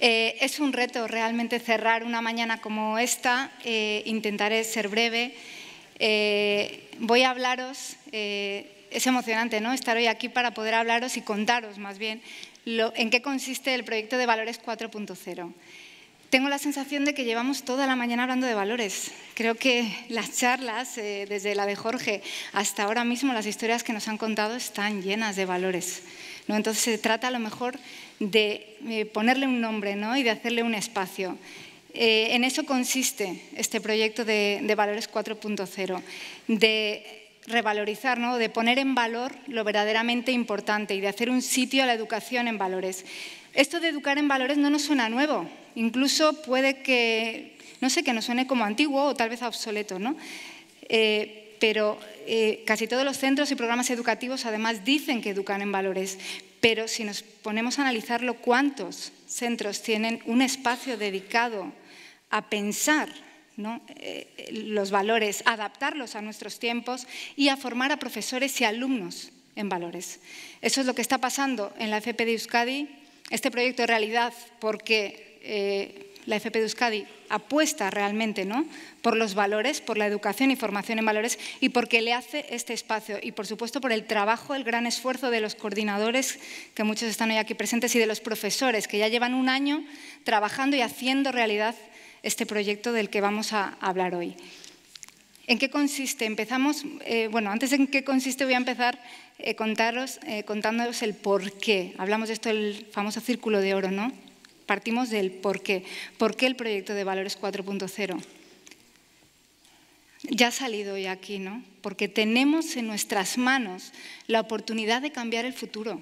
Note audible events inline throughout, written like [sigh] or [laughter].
Eh, es un reto realmente cerrar una mañana como esta, eh, intentaré ser breve. Eh, voy a hablaros, es emocionante ¿no? estar hoy aquí para poder hablaros y contaros más bien en qué consiste el proyecto de Valores 4.0. Tengo la sensación de que llevamos toda la mañana hablando de valores. Creo que las charlas, desde la de Jorge hasta ahora mismo, las historias que nos han contado están llenas de valores. Entonces se trata a lo mejor de eh, ponerle un nombre ¿no? y de hacerle un espacio. Eh, en eso consiste este proyecto de, Valores 4.0, de revalorizar, ¿no? de poner en valor lo verdaderamente importante y de hacer un sitio a la educación en valores. Esto de educar en valores no nos suena nuevo, incluso puede que, no sé, que nos suene como antiguo o tal vez obsoleto, eh, pero eh, casi todos los centros y programas educativos además dicen que educan en valores, pero si nos ponemos a analizarlo, ¿cuántos centros tienen un espacio dedicado a pensar eh, los valores, adaptarlos a nuestros tiempos y a formar a profesores y alumnos en valores? Eso es lo que está pasando en la FP de Euskadi, este proyecto es realidad, porque eh, la FP de Euskadi apuesta realmente ¿no? por los valores, por la educación y formación en valores y porque le hace este espacio y por supuesto por el trabajo, el gran esfuerzo de los coordinadores que muchos están hoy aquí presentes y de los profesores que ya llevan un año trabajando y haciendo realidad este proyecto del que vamos a hablar hoy. ¿En qué consiste? Empezamos, eh, bueno, antes de en qué consiste voy a empezar eh, contaros, eh, contándoos el por qué. Hablamos de esto, el famoso círculo de oro, ¿no? partimos del por qué. ¿Por qué el proyecto de Valores 4.0? Ya ha salido hoy aquí, ¿no? Porque tenemos en nuestras manos la oportunidad de cambiar el futuro.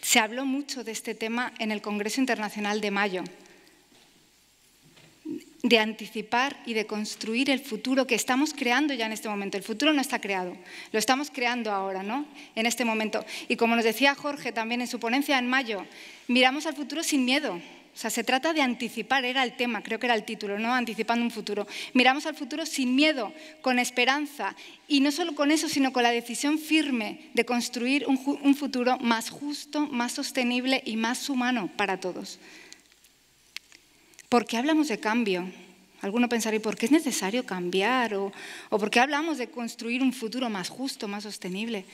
Se habló mucho de este tema en el Congreso Internacional de Mayo de anticipar y de construir el futuro que estamos creando ya en este momento. El futuro no está creado, lo estamos creando ahora, ¿no? En este momento. Y como nos decía Jorge también en su ponencia en mayo, miramos al futuro sin miedo. O sea, se trata de anticipar, era el tema, creo que era el título, ¿no? Anticipando un futuro. Miramos al futuro sin miedo, con esperanza, y no solo con eso, sino con la decisión firme de construir un, un futuro más justo, más sostenible y más humano para todos. ¿Por qué hablamos de cambio? Alguno pensará, por qué es necesario cambiar? ¿O, por qué hablamos de construir un futuro más justo, más sostenible?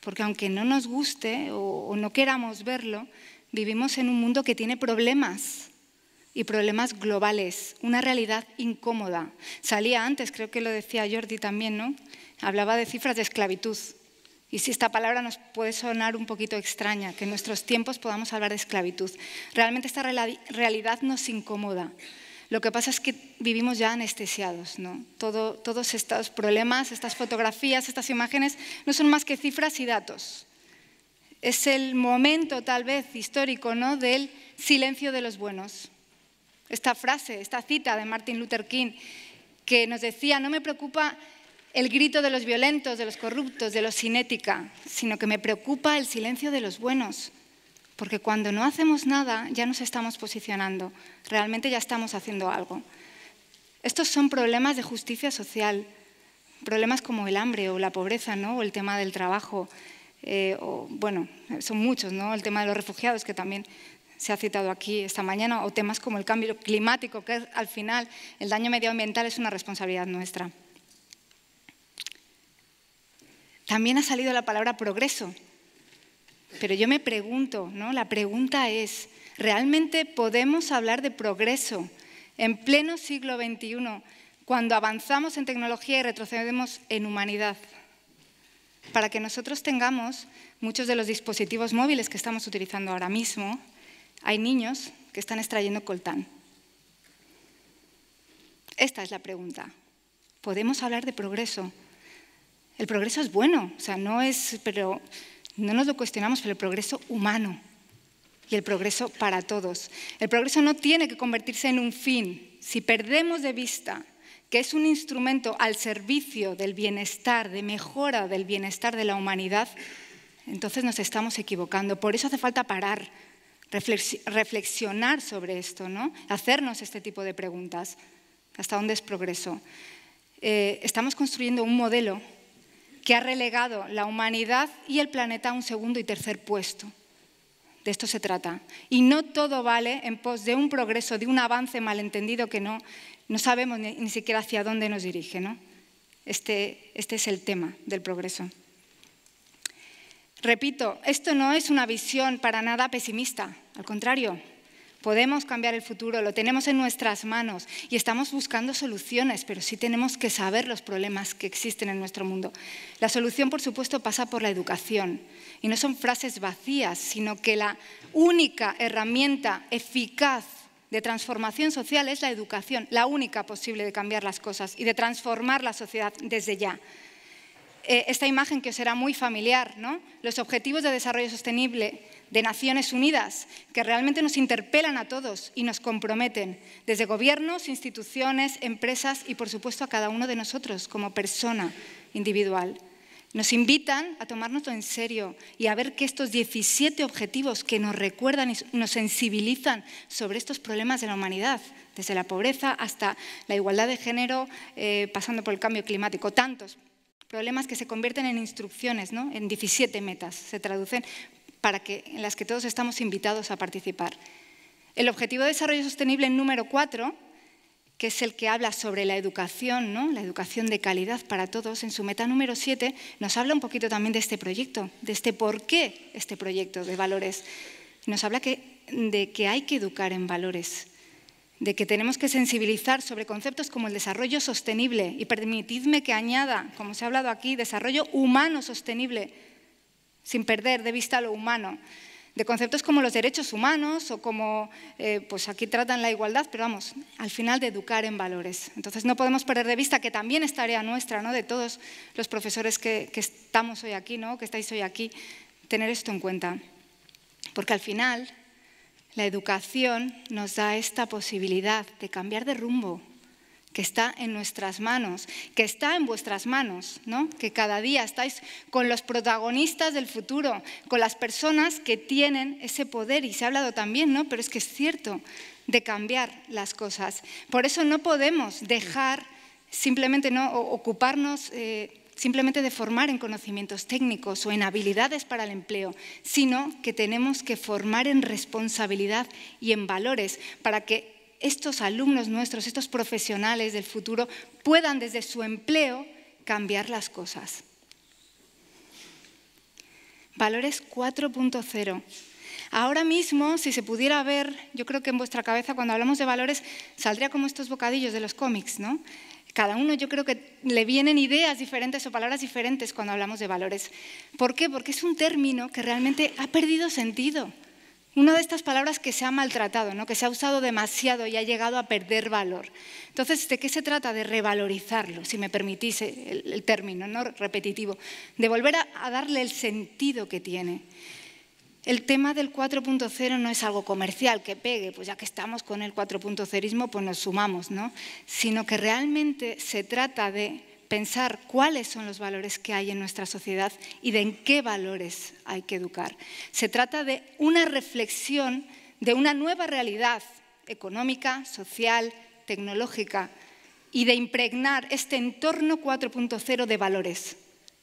Porque aunque no nos guste o, o no queramos verlo, vivimos en un mundo que tiene problemas y problemas globales, una realidad incómoda. Salía antes, creo que lo decía Jordi también, ¿no? Hablaba de cifras de esclavitud. Y si esta palabra nos puede sonar un poquito extraña, que en nuestros tiempos podamos hablar de esclavitud, realmente esta realidad nos incomoda. Lo que pasa es que vivimos ya anestesiados, ¿no? todos estos problemas, estas fotografías, estas imágenes, no son más que cifras y datos. Es el momento, tal vez, histórico, ¿no?, del silencio de los buenos. Esta frase, esta cita de Martin Luther King, que nos decía, no me preocupa el grito de los violentos, de los corruptos, de los sin ética, sino que me preocupa el silencio de los buenos, porque cuando no hacemos nada ya nos estamos posicionando, realmente ya estamos haciendo algo. Estos son problemas de justicia social, problemas como el hambre o la pobreza, ¿no? o el tema del trabajo, eh, o, bueno, son muchos, ¿no? el tema de los refugiados que también se ha citado aquí esta mañana, o temas como el cambio climático, que al final el daño medioambiental es una responsabilidad nuestra. También ha salido la palabra progreso. Pero yo me pregunto, ¿no? La pregunta es, ¿realmente podemos hablar de progreso en pleno siglo XXI cuando avanzamos en tecnología y retrocedemos en humanidad? Para que nosotros tengamos muchos de los dispositivos móviles que estamos utilizando ahora mismo, hay niños que están extrayendo coltán. Esta es la pregunta. ¿Podemos hablar de progreso el progreso es bueno, o sea, no es, pero no nos lo cuestionamos, pero el progreso humano y el progreso para todos. El progreso no tiene que convertirse en un fin. Si perdemos de vista que es un instrumento al servicio del bienestar, de mejora del bienestar de la humanidad, entonces nos estamos equivocando. Por eso hace falta parar, reflexionar sobre esto, ¿no? hacernos este tipo de preguntas. ¿Hasta dónde es progreso? Eh, estamos construyendo un modelo que ha relegado la humanidad y el planeta a un segundo y tercer puesto. De esto se trata. Y no todo vale en pos de un progreso, de un avance malentendido que no, sabemos ni, siquiera hacia dónde nos dirige. ¿no? Este, este es el tema del progreso. Repito, esto no es una visión para nada pesimista, al contrario, podemos cambiar el futuro, lo tenemos en nuestras manos y estamos buscando soluciones, pero sí tenemos que saber los problemas que existen en nuestro mundo. La solución, por supuesto, pasa por la educación. Y no son frases vacías, sino que la única herramienta eficaz de transformación social es la educación, la única posible de cambiar las cosas y de transformar la sociedad desde ya. Eh, esta imagen que os será muy familiar, los Objetivos de Desarrollo Sostenible de Naciones Unidas, que realmente nos interpelan a todos y nos comprometen, desde gobiernos, instituciones, empresas y, por supuesto, a cada uno de nosotros como persona individual. Nos invitan a tomarnos en serio y a ver que estos 17 objetivos que nos recuerdan y nos sensibilizan sobre estos problemas de la humanidad, desde la pobreza hasta la igualdad de género, eh, pasando por el cambio climático, tantos problemas que se convierten en instrucciones, ¿no? en 17 metas, se traducen para que, en las que todos estamos invitados a participar. El objetivo de desarrollo sostenible número 4, que es el que habla sobre la educación, ¿no? la educación de calidad para todos, en su meta número 7 nos habla un poquito también de este proyecto, de este por qué este proyecto de valores. Nos habla de que hay que educar en valores, de que tenemos que sensibilizar sobre conceptos como el desarrollo sostenible. Y permitidme que añada, como se ha hablado aquí, desarrollo humano sostenible, sin perder de vista lo humano. De conceptos como los derechos humanos o como, eh, pues aquí tratan la igualdad, pero vamos, al final de educar en valores. Entonces no podemos perder de vista que también es tarea nuestra, ¿no? de todos los profesores que, que estamos hoy aquí, ¿no? que estáis hoy aquí, tener esto en cuenta. Porque al final la educación nos da esta posibilidad de cambiar de rumbo, que está en nuestras manos, que está en vuestras manos, ¿no? Que cada día estáis con los protagonistas del futuro, con las personas que tienen ese poder y se ha hablado también, ¿no? Pero es que es cierto de cambiar las cosas. Por eso no podemos dejar simplemente no ocuparnos eh, simplemente de formar en conocimientos técnicos o en habilidades para el empleo, sino que tenemos que formar en responsabilidad y en valores para que estos alumnos nuestros, estos profesionales del futuro, puedan desde su empleo cambiar las cosas. Valores 4.0. Ahora mismo, si se pudiera ver, yo creo que en vuestra cabeza cuando hablamos de valores saldría como estos bocadillos de los cómics, ¿no? Cada uno yo creo que le vienen ideas diferentes o palabras diferentes cuando hablamos de valores. ¿Por qué? Porque es un término que realmente ha perdido sentido. Una de estas palabras que se ha maltratado, ¿no? que se ha usado demasiado y ha llegado a perder valor. Entonces, ¿de qué se trata? De revalorizarlo, si me permitís el, término ¿no? repetitivo, de volver a darle el sentido que tiene. El tema del 4.0 no es algo comercial que pegue, pues ya que estamos con el 4.0ismo, pues nos sumamos, ¿no? Sino que realmente se trata de pensar cuáles son los valores que hay en nuestra sociedad y de en qué valores hay que educar. Se trata de una reflexión de una nueva realidad económica, social, tecnológica y de impregnar este entorno 4.0 de valores.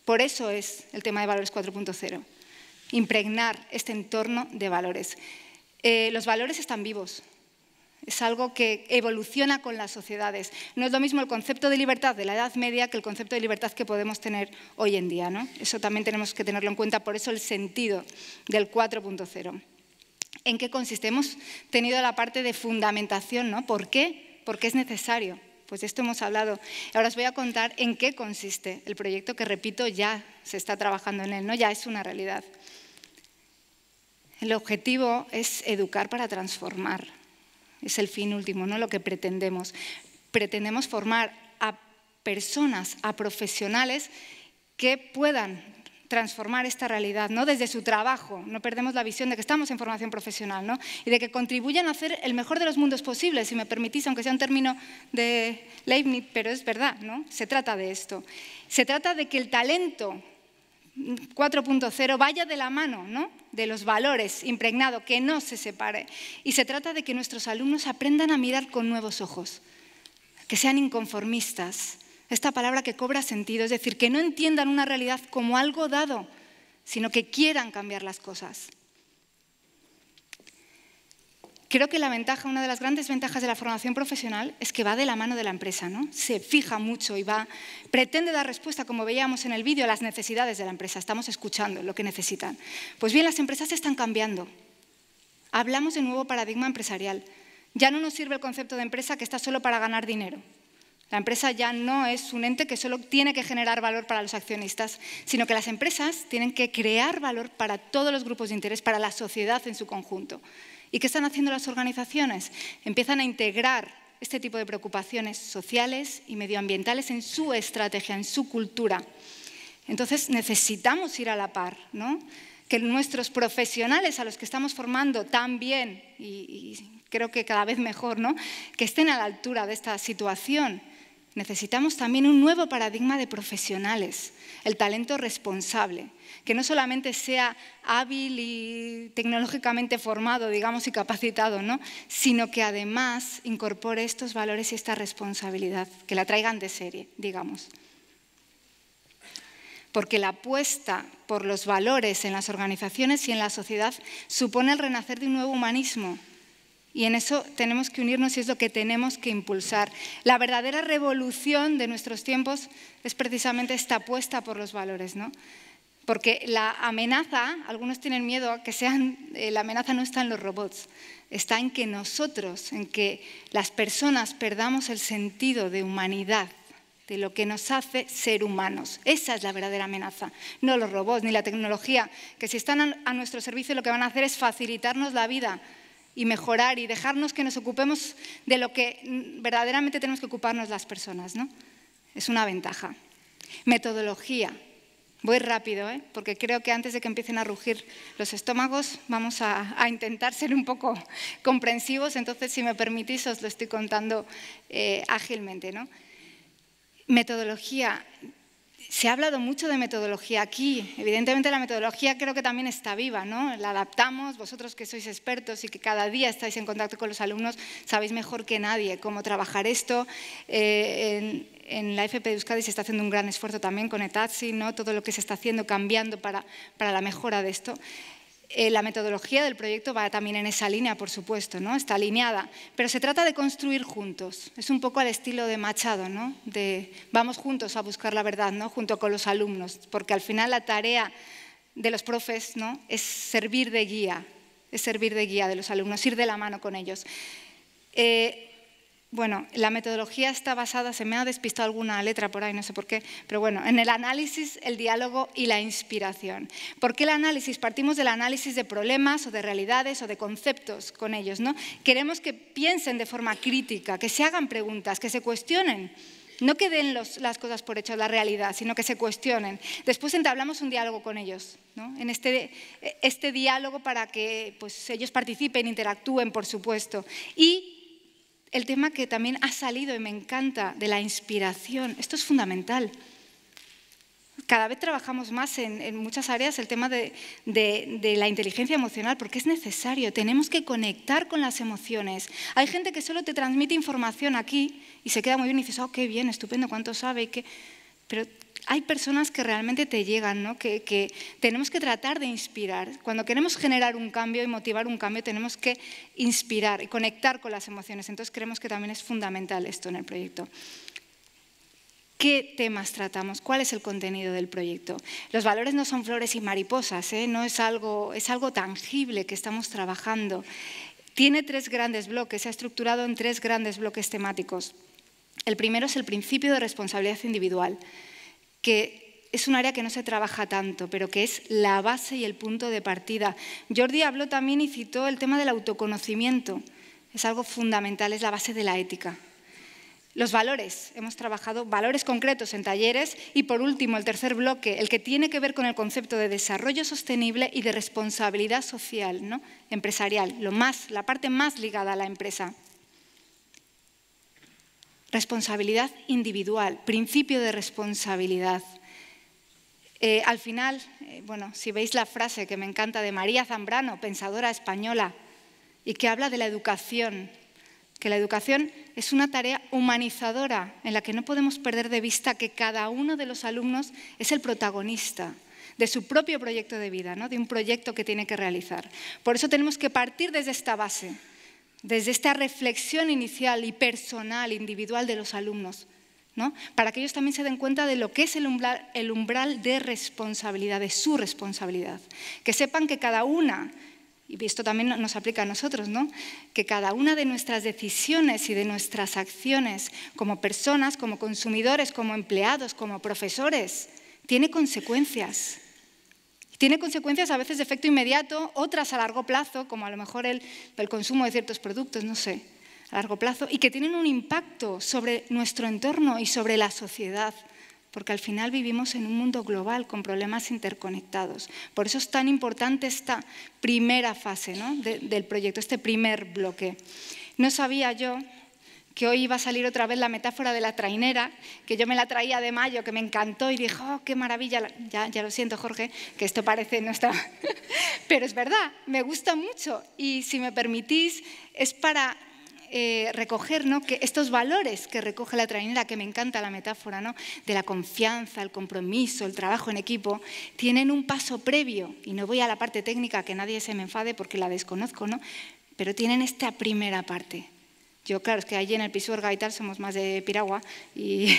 Por eso es el tema de valores 4.0 impregnar este entorno de valores. Eh, los valores están vivos, es algo que evoluciona con las sociedades. No es lo mismo el concepto de libertad de la Edad Media que el concepto de libertad que podemos tener hoy en día. ¿no? Eso también tenemos que tenerlo en cuenta, por eso el sentido del 4.0. ¿En qué consiste? Hemos tenido la parte de fundamentación, ¿no? ¿Por qué? Porque es necesario. Pues de esto hemos hablado. Ahora os voy a contar en qué consiste el proyecto que, repito, ya se está trabajando en él, ¿no? ya es una realidad. El objetivo es educar para transformar. Es el fin último, no lo que pretendemos. Pretendemos formar a personas, a profesionales que puedan transformar esta realidad, ¿no? Desde su trabajo, no perdemos la visión de que estamos en formación profesional, ¿no? Y de que contribuyan a hacer el mejor de los mundos posibles, si me permitís, aunque sea un término de Leibniz, pero es verdad, ¿no? Se trata de esto. Se trata de que el talento 4.0 vaya de la mano ¿no? de los valores impregnado, que no se separe. Y se trata de que nuestros alumnos aprendan a mirar con nuevos ojos, que sean inconformistas, esta palabra que cobra sentido, es decir, que no entiendan una realidad como algo dado, sino que quieran cambiar las cosas. Creo que la ventaja, una de las grandes ventajas de la formación profesional es que va de la mano de la empresa, ¿no? Se fija mucho y va, pretende dar respuesta, como veíamos en el vídeo, a las necesidades de la empresa. Estamos escuchando lo que necesitan. Pues bien, las empresas están cambiando. Hablamos de nuevo paradigma empresarial. Ya no nos sirve el concepto de empresa que está solo para ganar dinero. La empresa ya no es un ente que solo tiene que generar valor para los accionistas, sino que las empresas tienen que crear valor para todos los grupos de interés, para la sociedad en su conjunto. ¿Y qué están haciendo las organizaciones? Empiezan a integrar este tipo de preocupaciones sociales y medioambientales en su estrategia, en su cultura. Entonces necesitamos ir a la par, ¿no? que nuestros profesionales a los que estamos formando también, y, y creo que cada vez mejor, ¿no? que estén a la altura de esta situación Necesitamos también un nuevo paradigma de profesionales, el talento responsable, que no solamente sea hábil y tecnológicamente formado, digamos, y capacitado, ¿no? sino que además incorpore estos valores y esta responsabilidad, que la traigan de serie, digamos. Porque la apuesta por los valores en las organizaciones y en la sociedad supone el renacer de un nuevo humanismo, y en eso tenemos que unirnos y es lo que tenemos que impulsar. La verdadera revolución de nuestros tiempos es precisamente esta apuesta por los valores, ¿no? Porque la amenaza, algunos tienen miedo a que sean, eh, la amenaza no está en los robots, está en que nosotros, en que las personas perdamos el sentido de humanidad, de lo que nos hace ser humanos. Esa es la verdadera amenaza, no los robots ni la tecnología, que si están a nuestro servicio lo que van a hacer es facilitarnos la vida y mejorar y dejarnos que nos ocupemos de lo que verdaderamente tenemos que ocuparnos las personas. ¿no? Es una ventaja. Metodología. Voy rápido, ¿eh? porque creo que antes de que empiecen a rugir los estómagos vamos a, intentar ser un poco comprensivos, entonces si me permitís os lo estoy contando eh, ágilmente. ¿no? Metodología se ha hablado mucho de metodología aquí. Evidentemente la metodología creo que también está viva, ¿no? La adaptamos, vosotros que sois expertos y que cada día estáis en contacto con los alumnos, sabéis mejor que nadie cómo trabajar esto. Eh, en, la FP de Euskadi se está haciendo un gran esfuerzo también con ETATSI, ¿no? Todo lo que se está haciendo, cambiando para, para la mejora de esto. Eh, la metodología del proyecto va también en esa línea, por supuesto, ¿no? está alineada, pero se trata de construir juntos. Es un poco al estilo de Machado, ¿no? de vamos juntos a buscar la verdad, ¿no? junto con los alumnos, porque al final la tarea de los profes ¿no? es servir de guía, es servir de guía de los alumnos, ir de la mano con ellos. Eh, bueno, la metodología está basada, se me ha despistado alguna letra por ahí, no sé por qué, pero bueno, en el análisis, el diálogo y la inspiración. ¿Por qué el análisis? Partimos del análisis de problemas o de realidades o de conceptos con ellos, ¿no? Queremos que piensen de forma crítica, que se hagan preguntas, que se cuestionen. No que den las cosas por hecho, la realidad, sino que se cuestionen. Después entablamos un diálogo con ellos, ¿no? en este, este diálogo para que pues, ellos participen, interactúen, por supuesto. Y el tema que también ha salido y me encanta de la inspiración. Esto es fundamental. Cada vez trabajamos más en, muchas áreas el tema de, la inteligencia emocional, porque es necesario, tenemos que conectar con las emociones. Hay gente que solo te transmite información aquí y se queda muy bien y dices, oh, qué bien, estupendo, cuánto sabe, pero hay personas que realmente te llegan, ¿no? que, tenemos que tratar de inspirar. Cuando queremos generar un cambio y motivar un cambio, tenemos que inspirar y conectar con las emociones. Entonces creemos que también es fundamental esto en el proyecto. ¿Qué temas tratamos? ¿Cuál es el contenido del proyecto? Los valores no son flores y mariposas, ¿eh? no es algo, es algo tangible que estamos trabajando. Tiene tres grandes bloques, se ha estructurado en tres grandes bloques temáticos. El primero es el principio de responsabilidad individual que es un área que no se trabaja tanto, pero que es la base y el punto de partida. Jordi habló también y citó el tema del autoconocimiento. Es algo fundamental, es la base de la ética. Los valores. Hemos trabajado valores concretos en talleres y por último el tercer bloque, el que tiene que ver con el concepto de desarrollo sostenible y de responsabilidad social, ¿no? empresarial, lo más, la parte más ligada a la empresa. Responsabilidad individual, principio de responsabilidad. Eh, al final, eh, bueno, si veis la frase que me encanta de María Zambrano, pensadora española, y que habla de la educación, que la educación es una tarea humanizadora en la que no podemos perder de vista que cada uno de los alumnos es el protagonista de su propio proyecto de vida, ¿no? de un proyecto que tiene que realizar. Por eso tenemos que partir desde esta base, desde esta reflexión inicial y personal, individual de los alumnos, para que ellos también se den cuenta de lo que es el umbral, umbral de responsabilidad, de su responsabilidad. Que sepan que cada una, y esto también nos aplica a nosotros, ¿no? que cada una de nuestras decisiones y de nuestras acciones como personas, como consumidores, como empleados, como profesores, tiene consecuencias. Tiene consecuencias a veces de efecto inmediato, otras a largo plazo, como a lo mejor el, consumo de ciertos productos, no sé, a largo plazo, y que tienen un impacto sobre nuestro entorno y sobre la sociedad porque al final vivimos en un mundo global con problemas interconectados. Por eso es tan importante esta primera fase del proyecto, este primer bloque. No sabía yo que hoy iba a salir otra vez la metáfora de la trainera, que yo me la traía de mayo, que me encantó y dijo oh, qué maravilla, ya, lo siento Jorge, que esto parece no está, [laughs] pero es verdad, me gusta mucho y si me permitís es para eh, recoger que estos valores que recoge la trainera, que me encanta la metáfora, ¿no? de la confianza, el compromiso, el trabajo en equipo, tienen un paso previo, y no voy a la parte técnica, que nadie se me enfade porque la desconozco, ¿no? pero tienen esta primera parte, yo, claro, es que allí en el Pisuerga y tal somos más de Piragua [laughs] y,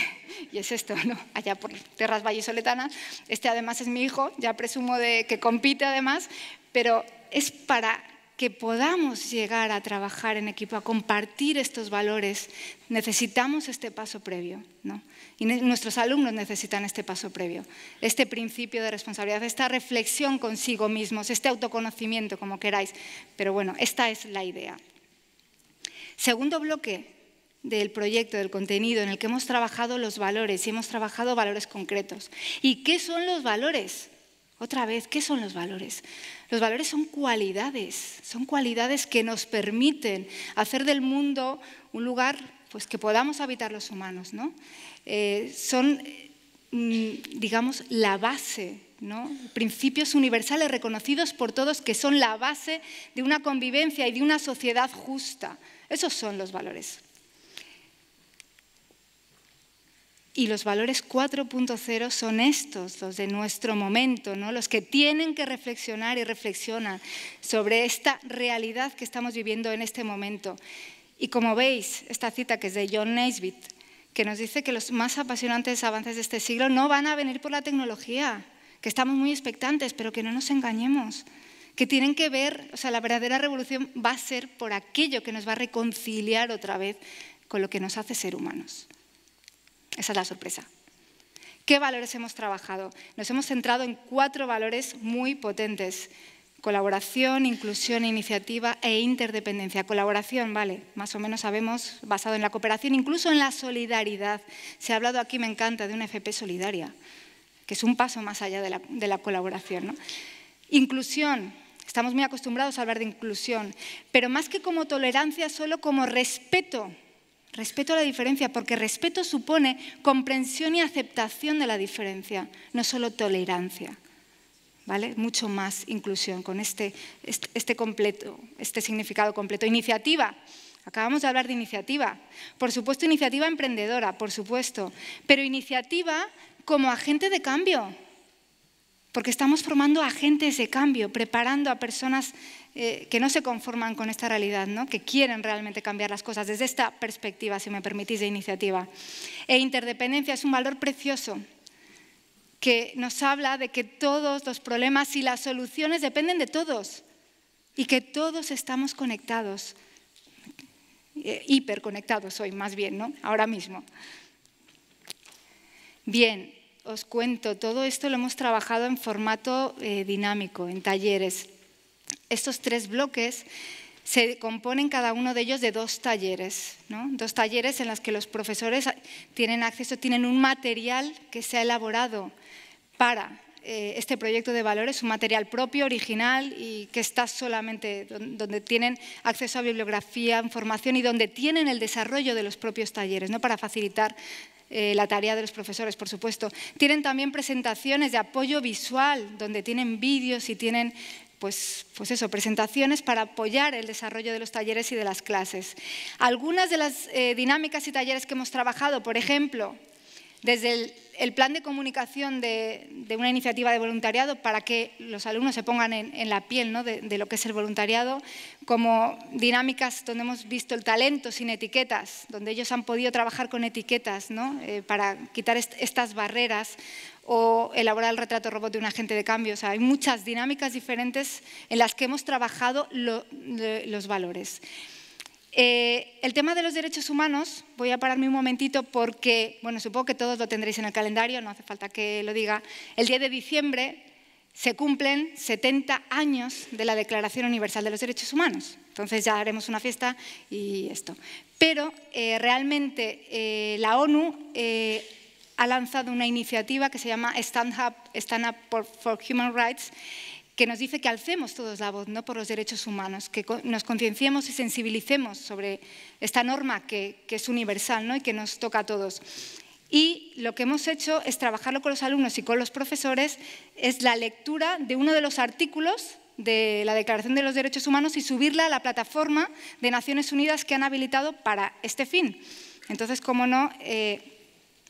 es esto, ¿no? Allá por tierras vallisoletanas. Este además es mi hijo, ya presumo de que compite además, pero es para que podamos llegar a trabajar en equipo, a compartir estos valores, necesitamos este paso previo. ¿no? Y nuestros alumnos necesitan este paso previo, este principio de responsabilidad, esta reflexión consigo mismos, este autoconocimiento, como queráis. Pero bueno, esta es la idea. Segundo bloque del proyecto, del contenido, en el que hemos trabajado los valores y hemos trabajado valores concretos. ¿Y qué son los valores? Otra vez, ¿qué son los valores? Los valores son cualidades, son cualidades que nos permiten hacer del mundo un lugar pues, que podamos habitar los humanos. ¿no? Eh, son, mm, digamos, la base, ¿no? principios universales reconocidos por todos que son la base de una convivencia y de una sociedad justa. Esos son los valores. Y los valores 4.0 son estos, los de nuestro momento, ¿no? los que tienen que reflexionar y reflexionan sobre esta realidad que estamos viviendo en este momento. Y como veis, esta cita que es de John Naisbitt, que nos dice que los más apasionantes avances de este siglo no van a venir por la tecnología, que estamos muy expectantes, pero que no nos engañemos que tienen que ver, o sea, la verdadera revolución va a ser por aquello que nos va a reconciliar otra vez con lo que nos hace ser humanos. Esa es la sorpresa. ¿Qué valores hemos trabajado? Nos hemos centrado en cuatro valores muy potentes. Colaboración, inclusión, e iniciativa e interdependencia. Colaboración, vale, más o menos sabemos, basado en la cooperación, incluso en la solidaridad. Se ha hablado aquí, me encanta, de una FP solidaria, que es un paso más allá de la, colaboración. ¿no? Inclusión, Estamos muy acostumbrados a hablar de inclusión, pero más que como tolerancia, solo como respeto. Respeto a la diferencia, porque respeto supone comprensión y aceptación de la diferencia, no solo tolerancia. ¿Vale? Mucho más inclusión con este, este, este completo, este significado completo. Iniciativa. Acabamos de hablar de iniciativa. Por supuesto, iniciativa emprendedora, por supuesto. Pero iniciativa como agente de cambio porque estamos formando agentes de cambio, preparando a personas eh, que no se conforman con esta realidad, ¿no? que quieren realmente cambiar las cosas desde esta perspectiva, si me permitís, de iniciativa. E interdependencia es un valor precioso que nos habla de que todos los problemas y las soluciones dependen de todos y que todos estamos conectados, eh, hiperconectados hoy más bien, ahora mismo. Bien, os cuento, todo esto lo hemos trabajado en formato eh, dinámico, en talleres. Estos tres bloques se componen cada uno de ellos de dos talleres, dos talleres en los que los profesores tienen acceso, tienen un material que se ha elaborado para eh, este proyecto de valores, un material propio, original y que está solamente donde tienen acceso a bibliografía, información y donde tienen el desarrollo de los propios talleres, ¿no? para facilitar eh, la tarea de los profesores, por supuesto. Tienen también presentaciones de apoyo visual, donde tienen vídeos y tienen pues, pues, eso, presentaciones para apoyar el desarrollo de los talleres y de las clases. Algunas de las eh, dinámicas y talleres que hemos trabajado, por ejemplo, desde el, plan de comunicación de, una iniciativa de voluntariado para que los alumnos se pongan en, la piel de, lo que es el voluntariado, como dinámicas donde hemos visto el talento sin etiquetas, donde ellos han podido trabajar con etiquetas eh, para quitar estas barreras o elaborar el retrato robot de un agente de cambio. hay muchas dinámicas diferentes en las que hemos trabajado los valores. Eh, el tema de los derechos humanos, voy a pararme un momentito porque, bueno, supongo que todos lo tendréis en el calendario, no hace falta que lo diga. El 10 de diciembre se cumplen 70 años de la Declaración Universal de los Derechos Humanos. Entonces ya haremos una fiesta y esto. Pero eh, realmente eh, la ONU ha lanzado una iniciativa que se llama Stand Up for Human Rights que nos dice que alcemos todos la voz ¿no? por los derechos humanos, que nos concienciemos y sensibilicemos sobre esta norma que, es universal ¿no? y que nos toca a todos. Y lo que hemos hecho es trabajarlo con los alumnos y con los profesores, es la lectura de uno de los artículos de la Declaración de los Derechos Humanos y subirla a la plataforma de Naciones Unidas que han habilitado para este fin. Entonces, cómo no, eh,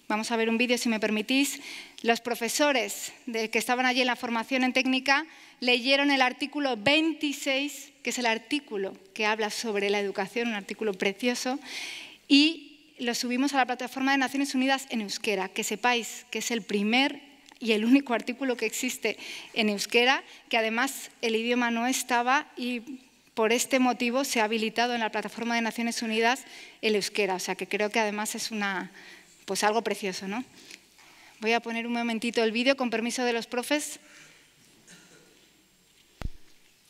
vamos a ver un vídeo si me permitís, los profesores de, que estaban allí en la formación en técnica leyeron el artículo 26, que es el artículo que habla sobre la educación, un artículo precioso, y lo subimos a la plataforma de Naciones Unidas en euskera. Que sepáis que es el primer y el único artículo que existe en euskera, que además el idioma no estaba y por este motivo se ha habilitado en la plataforma de Naciones Unidas el euskera, o sea que creo que además es una, pues algo precioso, ¿no? Voy a poner un momentito el vídeo con permiso de los profes.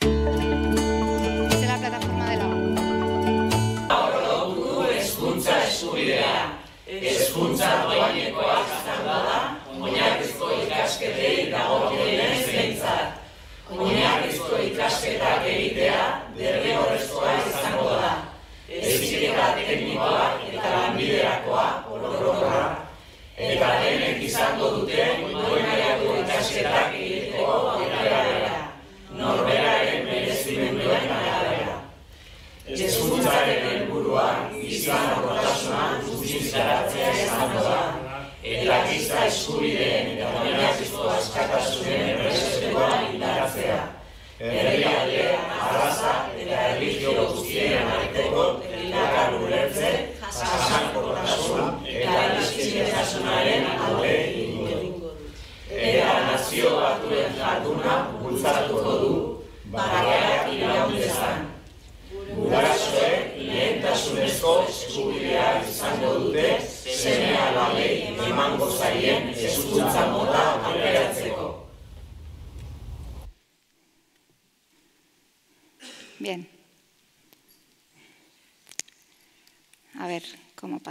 Esa es la plataforma de la ONU. Ahorro dugu eskuntza eskubidea. Eskuntza doaineko azizan bada, oinarrizko ikasketei dago kirena ezbentzat. Oinarrizko ikasketak egitea, derbe Συγχωρείτε, με τα μάτια τη τα σκάφια τη τα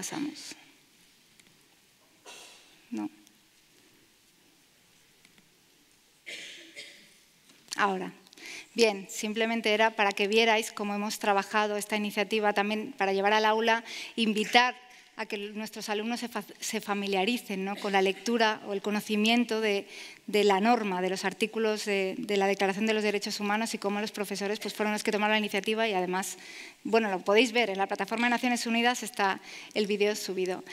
pasamos. Ahora, bien, simplemente era para que vierais cómo hemos trabajado esta iniciativa también para llevar al aula, invitar a que nuestros alumnos se, familiaricen ¿no? con la lectura o el conocimiento de, la norma, de los artículos de, la Declaración de los Derechos Humanos y cómo los profesores pues, fueron los que tomaron la iniciativa y además, bueno, lo podéis ver, en la plataforma de Naciones Unidas está el vídeo subido.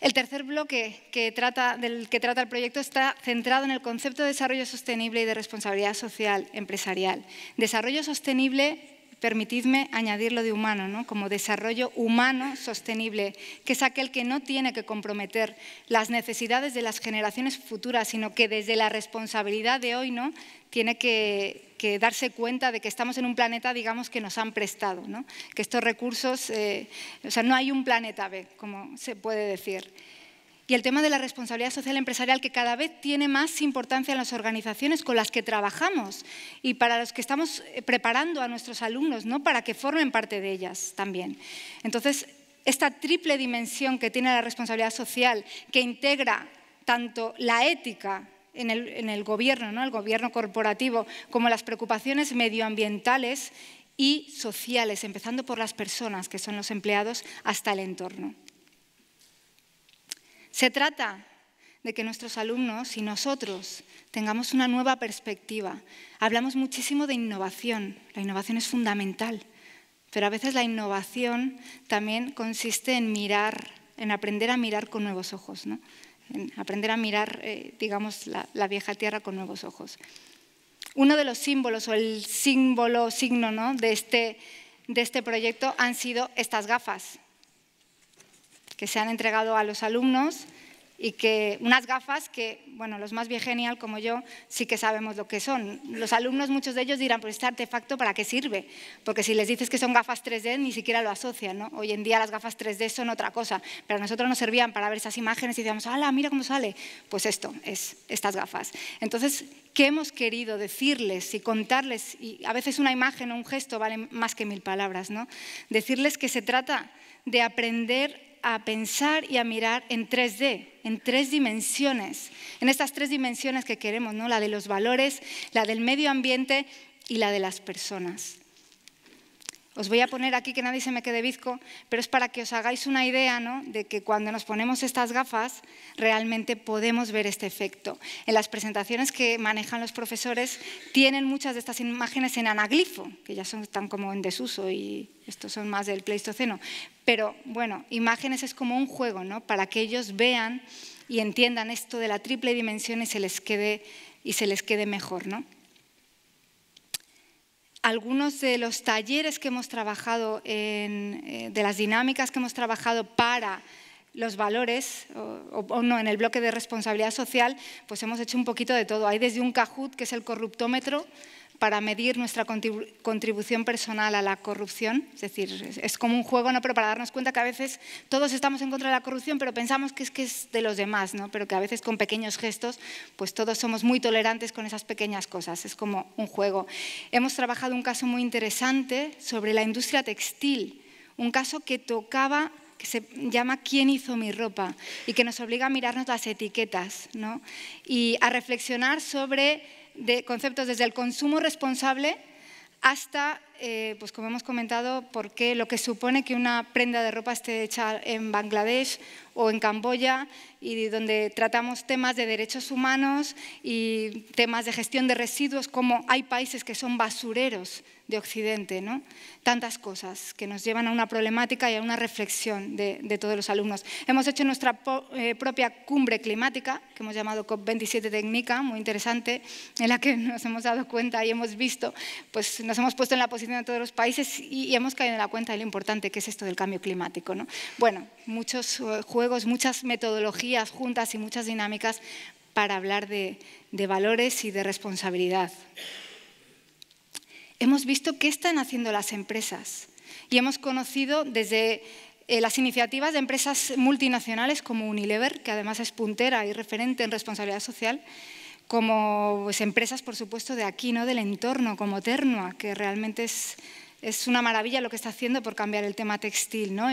El tercer bloque que trata, del que trata el proyecto está centrado en el concepto de desarrollo sostenible y de responsabilidad social empresarial. Desarrollo sostenible permitidme añadirlo de humano, ¿no? como desarrollo humano sostenible, que es aquel que no tiene que comprometer las necesidades de las generaciones futuras, sino que desde la responsabilidad de hoy ¿no? tiene que, darse cuenta de que estamos en un planeta, digamos, que nos han prestado, que estos recursos, eh, o sea, no hay un planeta B, como se puede decir y el tema de la responsabilidad social empresarial que cada vez tiene más importancia en las organizaciones con las que trabajamos y para los que estamos eh, preparando a nuestros alumnos, ¿no? para que formen parte de ellas también. Entonces, esta triple dimensión que tiene la responsabilidad social, que integra tanto la ética en el, gobierno, el gobierno corporativo, como las preocupaciones medioambientales y sociales, empezando por las personas, que son los empleados, hasta el entorno. Se trata de que nuestros alumnos y nosotros tengamos una nueva perspectiva. Hablamos muchísimo de innovación. La innovación es fundamental, pero a veces la innovación también consiste en mirar, en aprender a mirar con nuevos ojos, en aprender a mirar, eh, digamos, la, vieja tierra con nuevos ojos. Uno de los símbolos o el símbolo signo este, de este proyecto han sido estas gafas que se han entregado a los alumnos y que unas gafas que, bueno, los más bien genial como yo sí que sabemos lo que son. Los alumnos, muchos de ellos dirán, pues este artefacto para qué sirve, porque si les dices que son gafas 3D ni siquiera lo asocian, ¿no? Hoy en día las gafas 3D son otra cosa, pero a nosotros nos servían para ver esas imágenes y decíamos, ¡hala, mira cómo sale! Pues esto, es estas gafas. Entonces, ¿qué hemos querido decirles y contarles? Y a veces una imagen o un gesto vale más que mil palabras, ¿no? Decirles que se trata de aprender a pensar y a mirar en 3D, en tres dimensiones, en estas tres dimensiones que queremos, ¿no? la de los valores, la del medio ambiente y la de las personas. Os voy a poner aquí que nadie se me quede bizco, pero es para que os hagáis una idea de que cuando nos ponemos estas gafas realmente podemos ver este efecto. En las presentaciones que manejan los profesores tienen muchas de estas imágenes en anaglifo, que ya son, están como en desuso y estos son más del Pleistoceno. Pero bueno, imágenes es como un juego, ¿no? para que ellos vean y entiendan esto de la triple dimensión y se les quede, y se les quede mejor. ¿no? algunos de los talleres que hemos trabajado, en, eh, de las dinámicas que hemos trabajado para los valores, o, no, en el bloque de responsabilidad social, pues hemos hecho un poquito de todo. Hay desde un cajut que es el corruptómetro, para medir nuestra contribución personal a la corrupción. Es decir, es como un juego, ¿no? pero para darnos cuenta que a veces todos estamos en contra de la corrupción, pero pensamos que es, que es de los demás, ¿no? pero que a veces con pequeños gestos, pues todos somos muy tolerantes con esas pequeñas cosas. Es como un juego. Hemos trabajado un caso muy interesante sobre la industria textil, un caso que tocaba que se llama ¿Quién hizo mi ropa? y que nos obliga a mirarnos las etiquetas ¿no? y a reflexionar sobre de conceptos desde el consumo responsable hasta eh, pues como hemos comentado, por qué lo que supone que una prenda de ropa esté hecha en Bangladesh o en Camboya, y donde tratamos temas de derechos humanos y temas de gestión de residuos, como hay países que son basureros de Occidente, ¿no? Tantas cosas que nos llevan a una problemática y a una reflexión de, de todos los alumnos. Hemos hecho nuestra eh, propia cumbre climática, que hemos llamado COP27 Técnica, muy interesante, en la que nos hemos dado cuenta y hemos visto, pues nos hemos puesto en la posición todos los países y, hemos caído en la cuenta de lo importante que es esto del cambio climático. ¿no? Bueno, muchos eh, juegos, muchas metodologías juntas y muchas dinámicas para hablar de, valores y de responsabilidad. Hemos visto qué están haciendo las empresas y hemos conocido desde eh, las iniciativas de empresas multinacionales como Unilever, que además es puntera y referente en responsabilidad social, como pues, empresas, por supuesto, de aquí, ¿no? del entorno, como Ternua, que realmente es, es una maravilla lo que está haciendo por cambiar el tema textil, ¿no?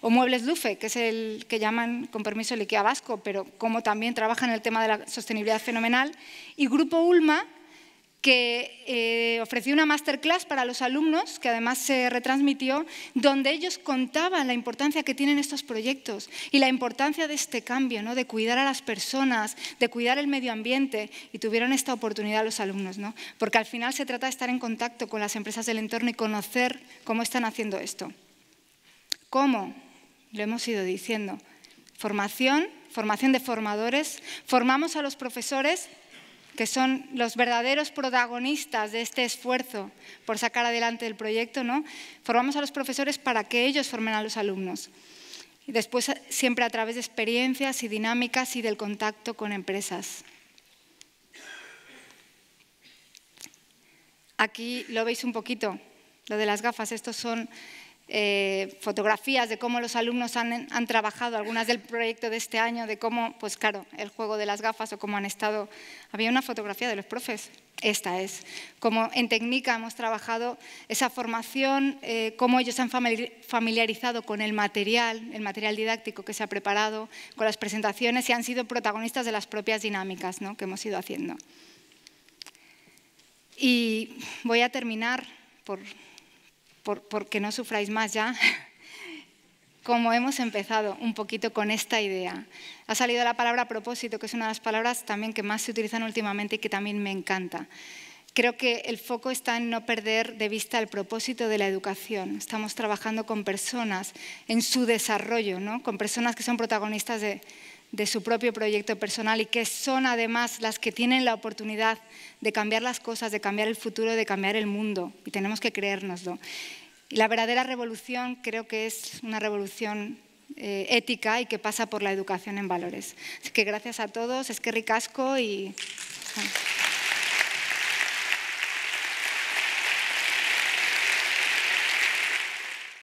O Muebles Lufe, que es el que llaman, con permiso, el IKEA vasco, pero como también trabajan el tema de la sostenibilidad fenomenal. Y Grupo Ulma, que eh, ofreció una masterclass para los alumnos, que además se retransmitió, donde ellos contaban la importancia que tienen estos proyectos y la importancia de este cambio, ¿no? de cuidar a las personas, de cuidar el medio ambiente, y tuvieron esta oportunidad los alumnos, ¿no? porque al final se trata de estar en contacto con las empresas del entorno y conocer cómo están haciendo esto. ¿Cómo? Lo hemos ido diciendo. Formación, formación de formadores, formamos a los profesores que son los verdaderos protagonistas de este esfuerzo por sacar adelante el proyecto, ¿no? formamos a los profesores para que ellos formen a los alumnos. Y después siempre a través de experiencias y dinámicas y del contacto con empresas. Aquí lo veis un poquito, lo de las gafas. Estos son eh, fotografías de cómo los alumnos han, trabajado, algunas del proyecto de este año, de cómo, pues claro, el juego de las gafas o cómo han estado. Había una fotografía de los profes, esta es. Cómo en técnica hemos trabajado esa formación, eh, cómo ellos se han familiarizado con el material, el material didáctico que se ha preparado, con las presentaciones y han sido protagonistas de las propias dinámicas que hemos ido haciendo. Y voy a terminar por porque no sufráis más ya, [laughs] como hemos empezado un poquito con esta idea. Ha salido la palabra propósito, que es una de las palabras también que más se utilizan últimamente y que también me encanta. Creo que el foco está en no perder de vista el propósito de la educación. Estamos trabajando con personas en su desarrollo, ¿no? con personas que son protagonistas de, de su propio proyecto personal y que son además las que tienen la oportunidad de cambiar las cosas, de cambiar el futuro, de cambiar el mundo. Y tenemos que creérnoslo. la verdadera revolución creo que es una revolución eh, ética y que pasa por la educación en valores. Así que gracias a todos, es que ricasco y...